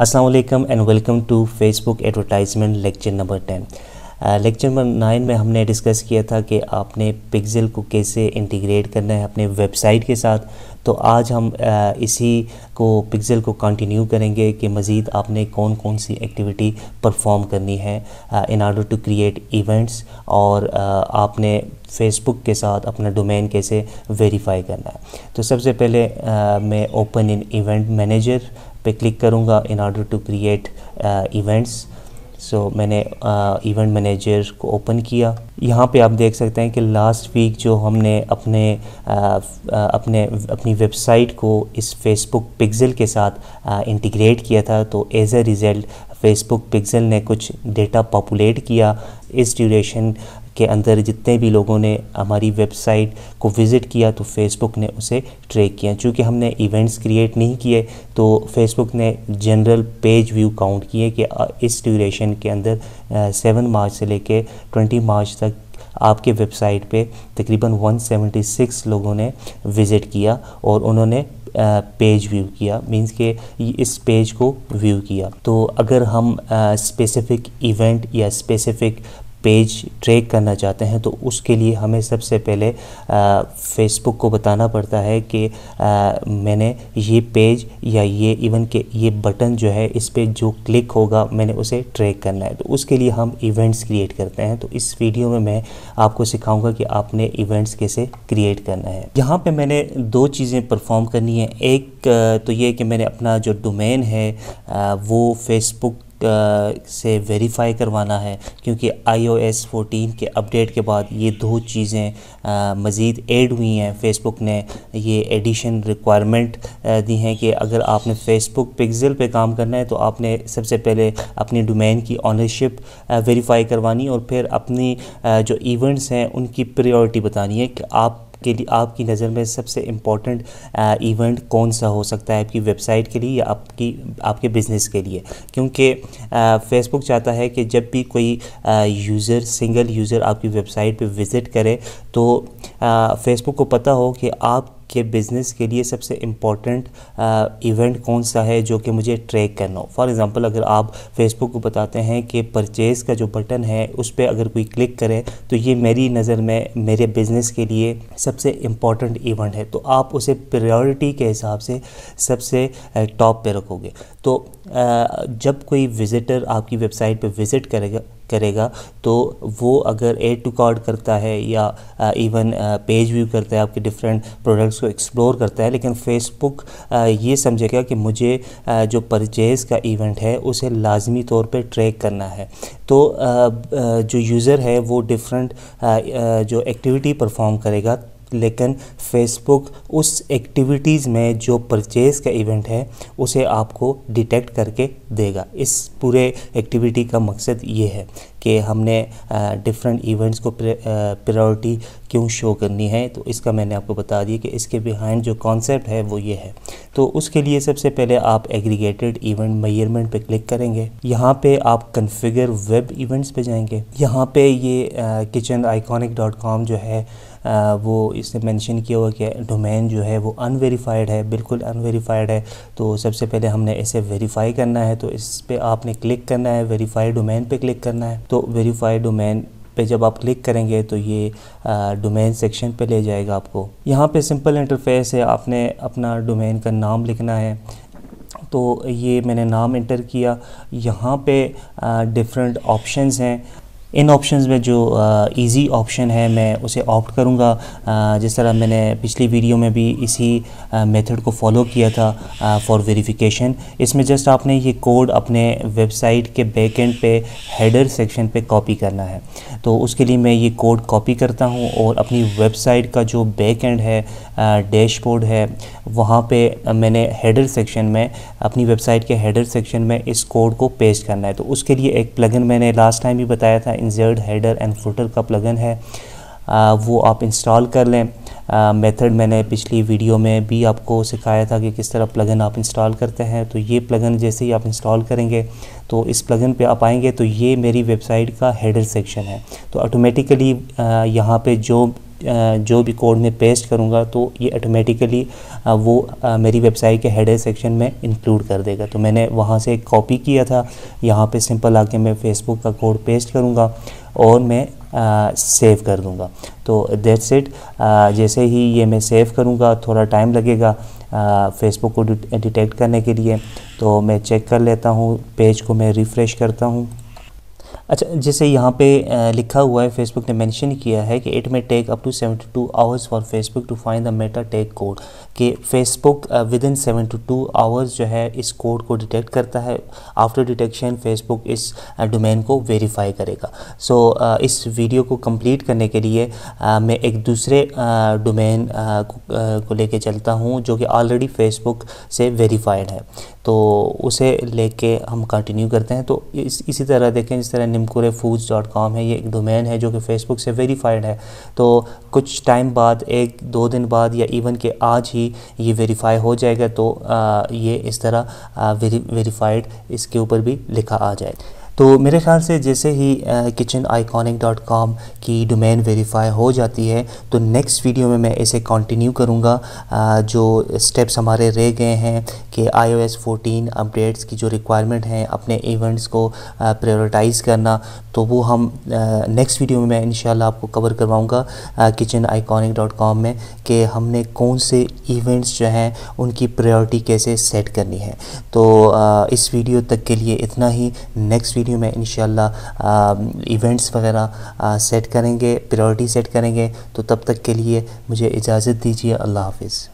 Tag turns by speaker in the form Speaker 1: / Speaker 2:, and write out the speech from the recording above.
Speaker 1: Aslam and welcome to Facebook advertisement lecture number ten lecture number nine में हमने discuss किया था कि आपने पिक्सेल को कैसे इंटीग्रेट करना है अपने वेबसाइट के साथ तो आज हम uh, इसी को पिक्सेल को कंटिन्यू करेंगे कि मज़ीद आपने कौन कौन सी एक्टिविटी परफॉर्म करनी है in order to create events और uh, आपने फेसबुक के साथ अपना डोमेन कैसे वेरीफाई करना है तो सबसे पहले uh, मैं ओपन इन इवेंट मैनेजर पे क्लिक करूँगा in order to create events so मैंने इवेंट uh, मैनेजर को ओपन किया यहाँ पे आप देख सकते हैं कि लास्ट वीक जो हमने अपने uh, uh अपने अपनी वेबसाइट को इस फेसबुक पिक्सल के साथ इंटीग्रेट uh, किया था तो as a result Facebook pixel ने कुछ डेटा पॉपुलेट किया इस ड्यूरेशन के अंदर जितने भी लोगों ने हमारी वेबसाइट को विज़िट किया तो फेसबुक ने उसे ट्रैक किया चूँकि हमने इवेंट्स क्रिएट नहीं किए तो फेसबुक ने जनरल पेज व्यू काउंट किए कि इस ड्यूरेशन के अंदर सेवन मार्च से लेके ट्वेंटी मार्च तक आपके वेबसाइट पे तकरीबन 176 लोगों ने विज़िट किया और उन्होंने पेज व्यू किया मींस के इस पेज को व्यू किया तो अगर हम स्पेसिफ़िक इवेंट या स्पेसिफ़िक पेज ट्रैक करना चाहते हैं तो उसके लिए हमें सबसे पहले फेसबुक को बताना पड़ता है कि आ, मैंने ये पेज या ये इवन के ये बटन जो है इस पर जो क्लिक होगा मैंने उसे ट्रैक करना है तो उसके लिए हम इवेंट्स क्रिएट करते हैं तो इस वीडियो में मैं आपको सिखाऊंगा कि आपने इवेंट्स कैसे क्रिएट करना है यहाँ पर मैंने दो चीज़ें परफॉर्म करनी है एक तो ये कि मैंने अपना जो डोमेन है वो फेसबुक से वेरीफाई करवाना है क्योंकि आईओएस 14 के अपडेट के बाद ये दो चीज़ें मज़ीद ऐड हुई हैं फेसबुक ने ये एडिशन रिक्वायरमेंट दी हैं कि अगर आपने फेसबुक पिक्सल पे काम करना है तो आपने सबसे पहले अपनी डोमेन की ऑनरशिप वेरीफाई करवानी और फिर अपनी जो इवेंट्स हैं उनकी प्रायोरिटी बतानी है कि आप के लिए आपकी नज़र में सबसे इम्पॉर्टेंट इवेंट कौन सा हो सकता है आपकी वेबसाइट के लिए या आपकी आपके बिज़नेस के लिए क्योंकि फेसबुक चाहता है कि जब भी कोई यूज़र सिंगल यूज़र आपकी वेबसाइट पे विज़िट करे तो फेसबुक को पता हो कि आप के बिज़नेस के लिए सबसे इम्पॉर्टेंट इवेंट कौन सा है जो कि मुझे ट्रैक करना हो फॉर एग्ज़ाम्पल अगर आप फेसबुक को बताते हैं कि परचेज़ का जो बटन है उस पर अगर कोई क्लिक करे तो ये मेरी नज़र में मेरे बिज़नेस के लिए सबसे इम्पॉर्टेंट इवेंट है तो आप उसे प्रायोरिटी के हिसाब से सबसे टॉप पे रखोगे तो जब कोई विज़िटर आपकी वेबसाइट पर विज़िट करेगा करेगा तो वो अगर एड टू कार्ड करता है या इवन पेज व्यू करता है आपके डिफरेंट प्रोडक्ट्स को एक्सप्लोर करता है लेकिन फेसबुक uh, ये समझेगा कि मुझे uh, जो परचेज़ का इवेंट है उसे लाजमी तौर पर ट्रैक करना है तो uh, जो यूज़र है वो डिफरेंट जो एक्टिविटी परफॉर्म करेगा लेकिन फेसबुक उस एक्टिविटीज़ में जो परचेज़ का इवेंट है उसे आपको डिटेक्ट करके देगा इस पूरे एक्टिविटी का मकसद ये है कि हमने डिफरेंट इवेंट्स को प्रायोरिटी क्यों शो करनी है तो इसका मैंने आपको बता दिया कि इसके बिहाइंड जो कॉन्सेप्ट है वो ये है तो उसके लिए सबसे पहले आप एग्रीगेटेड इवेंट मेयरमेंट पे क्लिक करेंगे यहाँ पे आप कन्फिगर वेब इवेंट्स पे जाएंगे यहाँ पे ये किचन आइकॉनिक डॉट कॉम जो है वो इसने मेंशन किया हुआ कि डोमेन जो है वो अनवेरीफाइड है बिल्कुल अनवेरीफाइड है तो सबसे पहले हमने इसे वेरीफाई करना है तो इस पर आपने क्लिक करना है वेरीफाई डोमेन पे क्लिक करना है तो वेरीफाई डोमेन पे जब आप क्लिक करेंगे तो ये डोमेन सेक्शन पे ले जाएगा आपको यहाँ पे सिंपल इंटरफेस है आपने अपना डोमेन का नाम लिखना है तो ये मैंने नाम इंटर किया यहाँ पे डिफरेंट ऑप्शंस हैं इन ऑप्शन में जो ईज़ी ऑप्शन है मैं उसे ऑप्ट करूँगा जिस तरह मैंने पिछली वीडियो में भी इसी मेथड को फॉलो किया था फॉर वेरिफिकेशन इसमें जस्ट आपने ये कोड अपने वेबसाइट के एंड पे हेडर सेक्शन पे कॉपी करना है तो उसके लिए मैं ये कोड कॉपी करता हूँ और अपनी वेबसाइट का जो बैक एंड है डैशबोर्ड है वहाँ पे मैंने हेडर सेक्शन में अपनी वेबसाइट के हेडर सेक्शन में इस कोड को पेस्ट करना है तो उसके लिए एक प्लगइन मैंने लास्ट टाइम भी बताया था इंसर्ट हेडर एंड फुटर का प्लगन है आ, वो आप इंस्टॉल कर लें मेथड मैंने पिछली वीडियो में भी आपको सिखाया था कि किस तरह प्लगन आप इंस्टॉल करते हैं तो ये प्लगन जैसे ही आप इंस्टॉल करेंगे तो इस प्लगन पे आप आएंगे तो ये मेरी वेबसाइट का हेडर सेक्शन है तो ऑटोमेटिकली यहाँ पे जो जो भी कोड में पेस्ट करूँगा तो ये ऑटोमेटिकली वो मेरी वेबसाइट के हेडर सेक्शन में इंक्लूड कर देगा तो मैंने वहाँ से कॉपी किया था यहाँ पे सिंपल आके मैं फेसबुक का कोड पेस्ट करूँगा और मैं सेव कर दूँगा तो दैट्स इट जैसे ही ये मैं सेव करूँगा थोड़ा टाइम लगेगा फेसबुक को डिटेक्ट करने के लिए तो मैं चेक कर लेता हूँ पेज को मैं रिफ़्रेश करता हूँ अच्छा जैसे यहाँ पे लिखा हुआ है फेसबुक ने मेंशन किया है कि it may take up to 72 hours for Facebook to find the meta tag code कि फेसबुक विद इन 72 आवर्स जो है इस कोड को डिटेक्ट करता है आफ्टर डिटेक्शन फेसबुक इस डोमेन को वेरीफाई करेगा सो so, इस वीडियो को कंप्लीट करने के लिए मैं एक दूसरे डोमेन को, को लेके चलता हूँ जो कि ऑलरेडी फेसबुक से वेरीफाइड है तो उसे लेके हम कंटिन्यू करते हैं तो इस इसी तरह देखें जिस तरह निमकुरे फूड्स डॉट कॉम है ये एक डोमेन है जो कि फ़ेसबुक से वेरीफाइड है तो कुछ टाइम बाद एक दो दिन बाद या इवन के आज ही ये वेरीफाई हो जाएगा तो आ, ये इस तरह वेरीफाइड इसके ऊपर भी लिखा आ जाए तो मेरे ख्याल से जैसे ही किचन आइकॉनिक डॉट कॉम की डोमेन वेरीफाई हो जाती है तो नेक्स्ट वीडियो में मैं इसे कंटिन्यू करूँगा जो स्टेप्स हमारे रह गए हैं कि आईओएस 14 अपडेट्स की जो रिक्वायरमेंट हैं अपने इवेंट्स को प्रायोरिटाइज़ करना तो वो हम नेक्स्ट वीडियो में मैं इन आपको कवर करवाऊँगा किचन आइकॉनिक डॉट कॉम में कि हमने कौन से इवेंट्स जो हैं उनकी प्रायोरिटी कैसे सेट करनी है तो आ, इस वीडियो तक के लिए इतना ही नेक्स्ट वीडियो वीडियो में इन इवेंट्स वगैरह सेट करेंगे प्रायोरिटी सेट करेंगे तो तब तक के लिए मुझे इजाज़त दीजिए अल्लाह हाफिज़